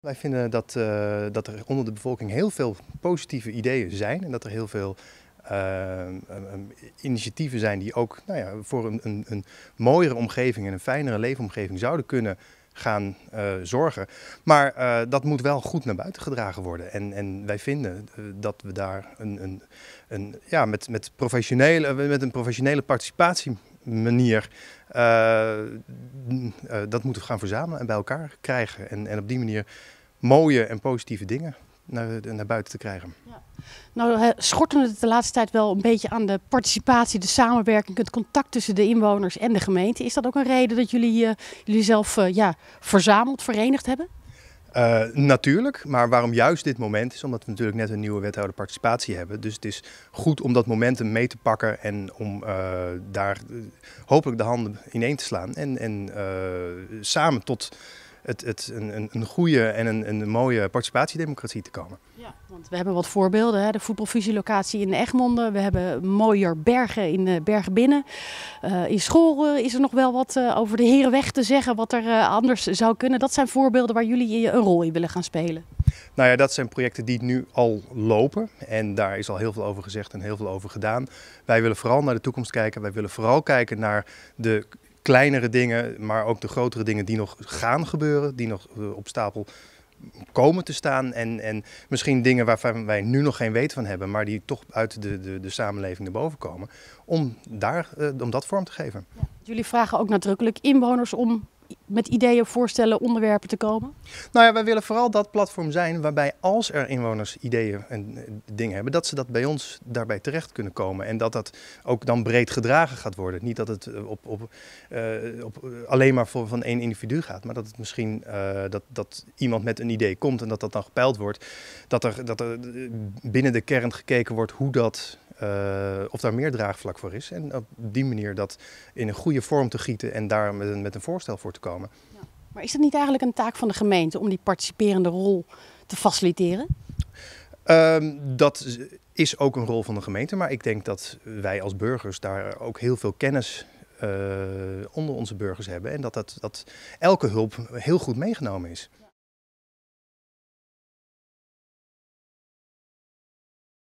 Wij vinden dat, eh, dat er onder de bevolking heel veel positieve ideeën zijn en dat er heel veel eh, eh, initiatieven zijn die ook nou ja, voor een, een, een, mooiere omgeving en een fijnere leefomgeving zouden kunnen gaan zorgen. Maar dat moet wel goed naar buiten gedragen worden. En, en wij vinden dat we daar een, een, een, ja, met, met, professionele, met een professionele participatie manier eh, eh, dat moeten we gaan verzamelen en bij elkaar krijgen. En, en op die manier mooie en positieve dingen naar, naar buiten te krijgen. Ja. Nou, schorten het de laatste tijd wel een beetje aan de participatie, de samenwerking, het contact tussen de inwoners en de gemeente. Is dat ook een reden dat jullie uh, jullie zelf ja, verzameld, verenigd hebben? Eh, natuurlijk, maar waarom juist dit moment is omdat we natuurlijk net een nieuwe wethouder participatie hebben. Dus het is goed om dat momentum mee te pakken en om eh, daar eh, hopelijk de handen ineen te slaan en, en samen tot het, het, een, een goede en een, een mooie participatiedemocratie te komen. Ja, want we hebben wat voorbeelden. Hè? De voetbalfusielocatie in Egmonden. Eh, we hebben mooier bergen in de eh, Bergen Binnen. Eh, in Schoren is er nog wel wat over de Herenweg te zeggen. Wat er anders zou kunnen. Dat zijn voorbeelden waar jullie een rol in willen gaan spelen. Nou ja, dat zijn projecten die nu al lopen. En daar is al heel veel over gezegd en heel veel over gedaan. Wij willen vooral naar de toekomst kijken. Wij willen vooral kijken naar de kleinere dingen, maar ook de grotere dingen die nog gaan gebeuren, die nog eh, op stapel komen te staan. En, en misschien dingen waarvan wij nu nog geen weet van hebben, maar die toch uit de, de, de samenleving naar boven komen. Om, daar, eh, om dat vorm te geven. Ja. Jullie vragen ook nadrukkelijk inwoners om met ideeën, voorstellen, onderwerpen te komen? Nou ja, wij willen vooral dat platform zijn waarbij als er inwoners ideeën en eh, dingen hebben, dat ze dat bij ons daarbij terecht kunnen komen. En dat dat ook dan breed gedragen gaat worden. Niet dat het eh, op, op, eh, op alleen maar voor, van één individu gaat, maar dat het misschien dat, dat iemand met een idee komt en dat dat dan gepeild wordt. Dat er, dat er binnen de kern gekeken wordt hoe dat of daar meer draagvlak voor is. En op die manier dat in een goede vorm te gieten en daar met een, met een voorstel voor te komen. Maar is dat niet eigenlijk een taak van de gemeente om die participerende rol te faciliteren? Ehm, dat is ook een rol van de gemeente, maar ik denk dat wij als burgers daar ook heel veel kennis uh, onder onze burgers hebben. En dat, dat, dat elke hulp heel goed meegenomen is.